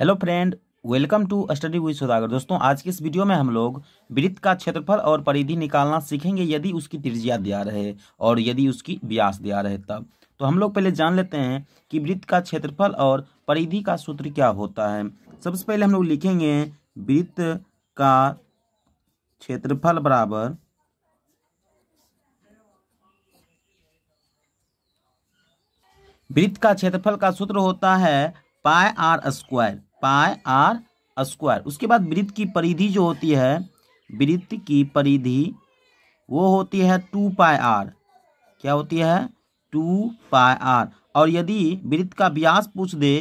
hello friend welcome to study with Saudagar दोस्तों आज के इस वीडियो में हम लोग वृत्त का क्षेत्रफल और परिधि निकालना सीखेंगे यदि उसकी त्रिज्या दिया रहे और यदि उसकी व्यास दिया रहे तब तो हम लोग पहले जान लेते हैं कि वृत्त का क्षेत्रफल और परिधि का सूत्र क्या होता है सबसे पहले हम लोग लिखेंगे वृत्त का क्षेत्रफल बराबर वृत्त का क्षेत्रफल का सूत्र होता है pi R square pi R square उसके बाद वृत्त की परिधि जो होती है वृत्त की परिधि वो होती है टू पाए आर क्या होती है टू पाए आर और यदि वृत्त का व्यास पूछ दे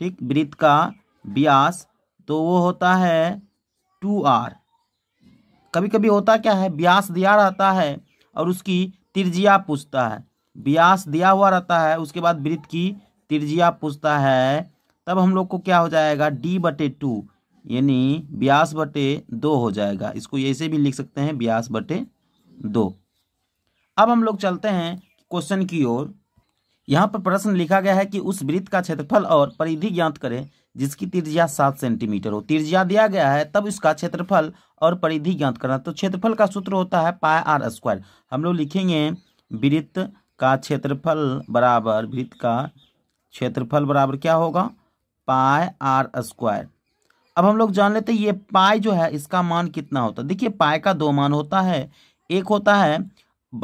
ठीक वृत्त का व्यास तो वो होता है टू आर कभी कभी होता क्या है व्यास दिया रहता है और उसकी त्रिज्या पूछता है व्यास दिया हुआ रहता है उसके बाद वृत्त की त्रिज्या पूछता है तब हम लोग को क्या हो जाएगा डी बटे टू यानी ब्यास बटे दो हो जाएगा इसको ऐसे भी लिख सकते हैं ब्यास बटे दो अब हम लोग चलते हैं क्वेश्चन की ओर यहाँ पर प्रश्न लिखा गया है कि उस वृत्त का क्षेत्रफल और परिधि ज्ञात करें जिसकी त्रिज्या सात सेंटीमीटर हो त्रिज्या दिया गया है तब इसका क्षेत्रफल और परिधि ज्ञात करना तो क्षेत्रफल का सूत्र होता है पाए आर स्क्वायर हम लोग लिखेंगे वृत्त का क्षेत्रफल बराबर वृत्त का क्षेत्रफल बराबर क्या होगा पाए आर स्क्वायर अब हम लोग जान लेते हैं ये पाए जो है इसका मान कितना होता है देखिए पाए का दो मान होता है एक होता है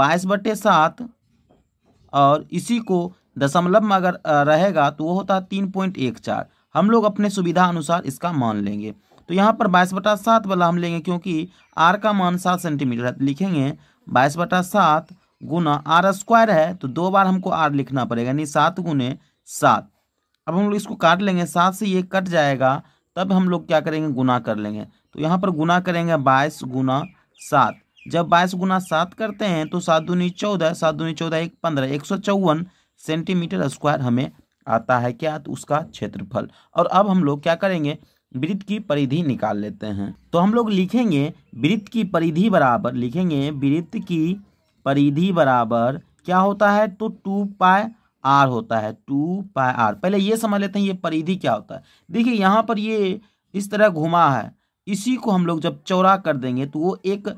बाईस बटे सात और इसी को दशमलव में अगर रहेगा तो वो होता है तीन पॉइंट एक चार हम लोग अपने सुविधा अनुसार इसका मान लेंगे तो यहाँ पर बाईस बटा सात वाला हम लेंगे क्योंकि आर का मान सात सेंटीमीटर है तो लिखेंगे बाईस बटा सात गुना आर स्क्वायर है तो दो बार हमको आर लिखना पड़ेगा यानी सात गुने सात अब हम लोग इसको काट लेंगे सात से ये कट जाएगा तब हम लोग क्या करेंगे गुना कर लेंगे तो यहाँ पर गुना करेंगे बाईस गुना सात जब बाईस गुना सात करते हैं तो सात दूनी चौदह सात दूनी चौदह एक पंद्रह एक सौ चौवन सेंटीमीटर स्क्वायर हमें आता है क्या तो उसका क्षेत्रफल और अब हम लोग क्या करेंगे वृत्त की परिधि निकाल लेते हैं तो हम लोग लिखेंगे वृत्त की परिधि बराबर लिखेंगे वृत्त की परिधि बराबर क्या होता है तो टू पाए आर होता है टू पाई आर पहले ये समझ लेते हैं ये परिधि क्या होता है देखिए यहाँ पर ये इस तरह घुमा है इसी को हम लोग जब चौरा कर देंगे तो वो एक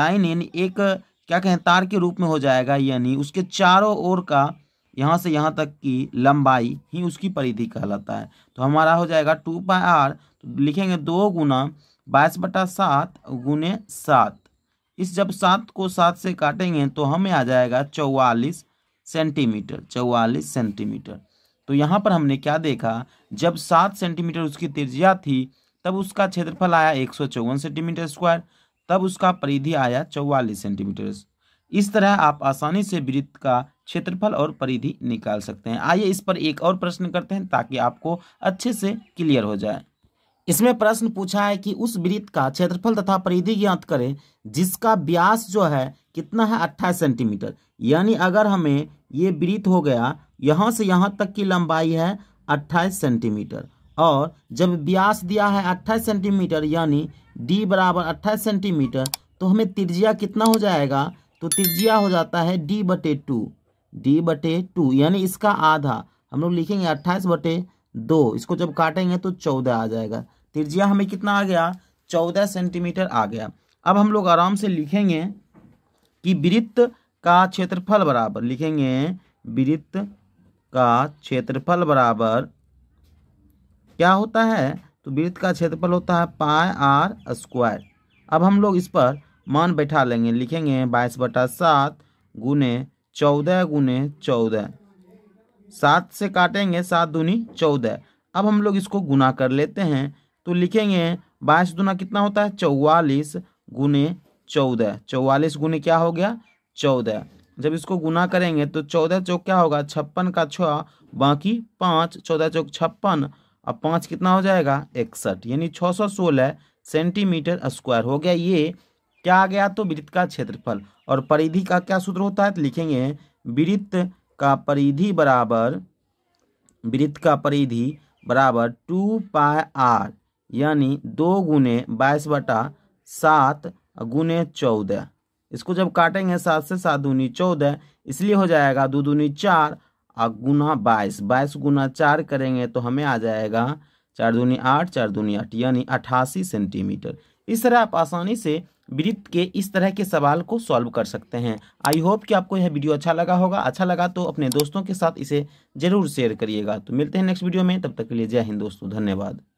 लाइन यानी एक क्या कहें तार के रूप में हो जाएगा यानी उसके चारों ओर का यहाँ से यहाँ तक की लंबाई ही उसकी परिधि कहलाता है तो हमारा हो जाएगा टू पाई आर तो लिखेंगे दो गुना बाईस बटा सात गुने सात इस जब सात को सात से काटेंगे तो हमें आ जाएगा चौवालीस सेंटीमीटर चौवालीस सेंटीमीटर तो यहाँ पर हमने क्या देखा जब सात सेंटीमीटर उसकी त्रिज्या थी तब उसका क्षेत्रफल आया एक सेंटीमीटर स्क्वायर तब उसका परिधि आया चौवालीस सेंटीमीटर इस तरह आप आसानी से वृत्त का क्षेत्रफल और परिधि निकाल सकते हैं आइए इस पर एक और प्रश्न करते हैं ताकि आपको अच्छे से क्लियर हो जाए इसमें प्रश्न पूछा है कि उस वृत्त का क्षेत्रफल तथा परिधि ज्ञात करें जिसका व्यास जो है कितना है अट्ठाईस सेंटीमीटर यानी अगर हमें ये वृत्त हो गया यहाँ से यहाँ तक की लंबाई है अट्ठाईस सेंटीमीटर और जब व्यास दिया है अट्ठाईस सेंटीमीटर यानी डी बराबर अट्ठाईस सेंटीमीटर तो हमें त्रिज्या कितना हो जाएगा तो त्रिज्या हो जाता है डी बटे टू डी बटे टू यानी इसका आधा हम लोग लिखेंगे अट्ठाईस बटे दो इसको जब काटेंगे तो चौदह आ जाएगा त्रिज्या हमें कितना आ गया चौदह सेंटीमीटर आ गया अब हम लोग आराम से लिखेंगे कि वृत्त का क्षेत्रफल बराबर लिखेंगे वृत्त का क्षेत्रफल बराबर क्या होता है तो वृत्त का क्षेत्रफल होता है पाए आर स्क्वायर अब हम लोग इस पर मान बैठा लेंगे लिखेंगे बाईस बटा सात गुने चौदह गुने चौदह सात से काटेंगे सात दूनी चौदह अब हम लोग इसको गुना कर लेते हैं तो लिखेंगे बाईस दुना कितना होता है चौवालीस गुने चौदह चौवालीस गुने क्या हो गया चौदह जब इसको गुना करेंगे तो चौदह चौक क्या होगा छप्पन का छ बाकी पाँच चौदह चौक छप्पन अब पाँच कितना हो जाएगा इकसठ यानी छः सौ सोलह सेंटीमीटर स्क्वायर हो गया ये क्या आ गया तो वृत्त का क्षेत्रफल और परिधि का क्या सूत्र होता है तो लिखेंगे वृत्त का परिधि बराबर वृत्त का परिधि बराबर टू पाए आर यानी दो गुने बाईस बटा सात गुने चौदह इसको जब काटेंगे सात से सात दूनी चौदह इसलिए हो जाएगा दो दूनी चार और गुना बाईस बाईस गुना चार करेंगे तो हमें आ जाएगा चार दूनी आठ चार दूनी आठ यानी अट्ठासी सेंटीमीटर इस तरह आप आसानी से वृत्त के इस तरह के सवाल को सॉल्व कर सकते हैं आई होप कि आपको यह वीडियो अच्छा लगा होगा अच्छा लगा तो अपने दोस्तों के साथ इसे जरूर शेयर करिएगा तो मिलते हैं नेक्स्ट वीडियो में तब तक के लिए जय हिंद दोस्तों धन्यवाद